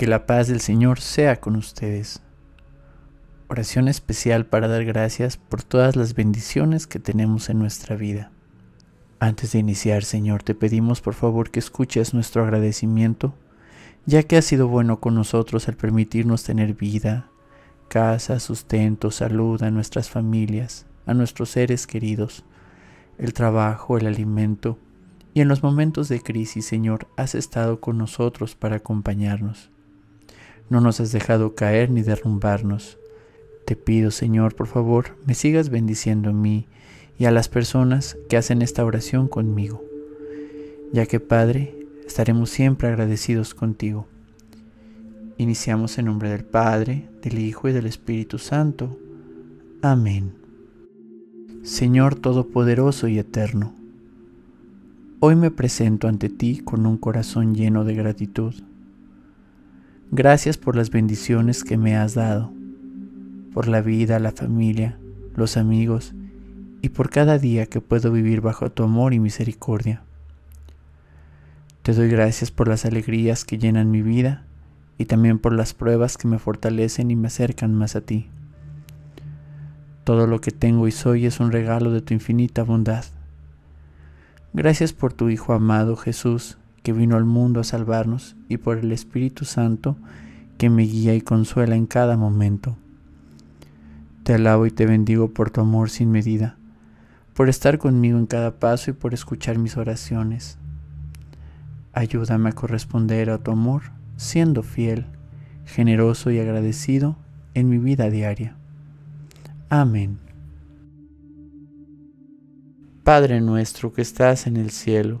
Que la paz del Señor sea con ustedes. Oración especial para dar gracias por todas las bendiciones que tenemos en nuestra vida. Antes de iniciar, Señor, te pedimos por favor que escuches nuestro agradecimiento, ya que has sido bueno con nosotros al permitirnos tener vida, casa, sustento, salud a nuestras familias, a nuestros seres queridos, el trabajo, el alimento, y en los momentos de crisis, Señor, has estado con nosotros para acompañarnos no nos has dejado caer ni derrumbarnos. Te pido, Señor, por favor, me sigas bendiciendo a mí y a las personas que hacen esta oración conmigo, ya que, Padre, estaremos siempre agradecidos contigo. Iniciamos en nombre del Padre, del Hijo y del Espíritu Santo. Amén. Señor Todopoderoso y Eterno, hoy me presento ante ti con un corazón lleno de gratitud Gracias por las bendiciones que me has dado, por la vida, la familia, los amigos y por cada día que puedo vivir bajo tu amor y misericordia. Te doy gracias por las alegrías que llenan mi vida y también por las pruebas que me fortalecen y me acercan más a ti. Todo lo que tengo y soy es un regalo de tu infinita bondad. Gracias por tu Hijo amado Jesús, que vino al mundo a salvarnos, y por el Espíritu Santo, que me guía y consuela en cada momento. Te alabo y te bendigo por tu amor sin medida, por estar conmigo en cada paso y por escuchar mis oraciones. Ayúdame a corresponder a tu amor, siendo fiel, generoso y agradecido en mi vida diaria. Amén. Padre nuestro que estás en el cielo,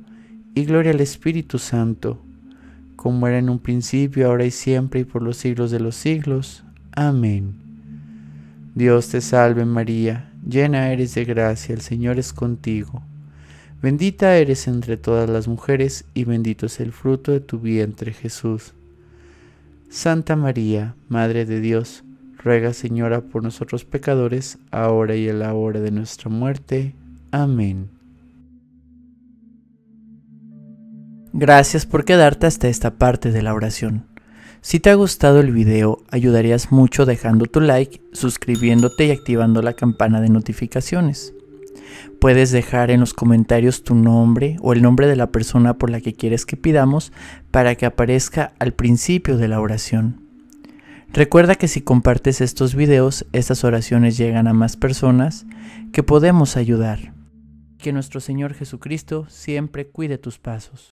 y gloria al Espíritu Santo, como era en un principio, ahora y siempre, y por los siglos de los siglos. Amén. Dios te salve María, llena eres de gracia, el Señor es contigo. Bendita eres entre todas las mujeres, y bendito es el fruto de tu vientre Jesús. Santa María, Madre de Dios, ruega Señora por nosotros pecadores, ahora y en la hora de nuestra muerte. Amén. Gracias por quedarte hasta esta parte de la oración. Si te ha gustado el video, ayudarías mucho dejando tu like, suscribiéndote y activando la campana de notificaciones. Puedes dejar en los comentarios tu nombre o el nombre de la persona por la que quieres que pidamos para que aparezca al principio de la oración. Recuerda que si compartes estos videos, estas oraciones llegan a más personas que podemos ayudar. Que nuestro Señor Jesucristo siempre cuide tus pasos.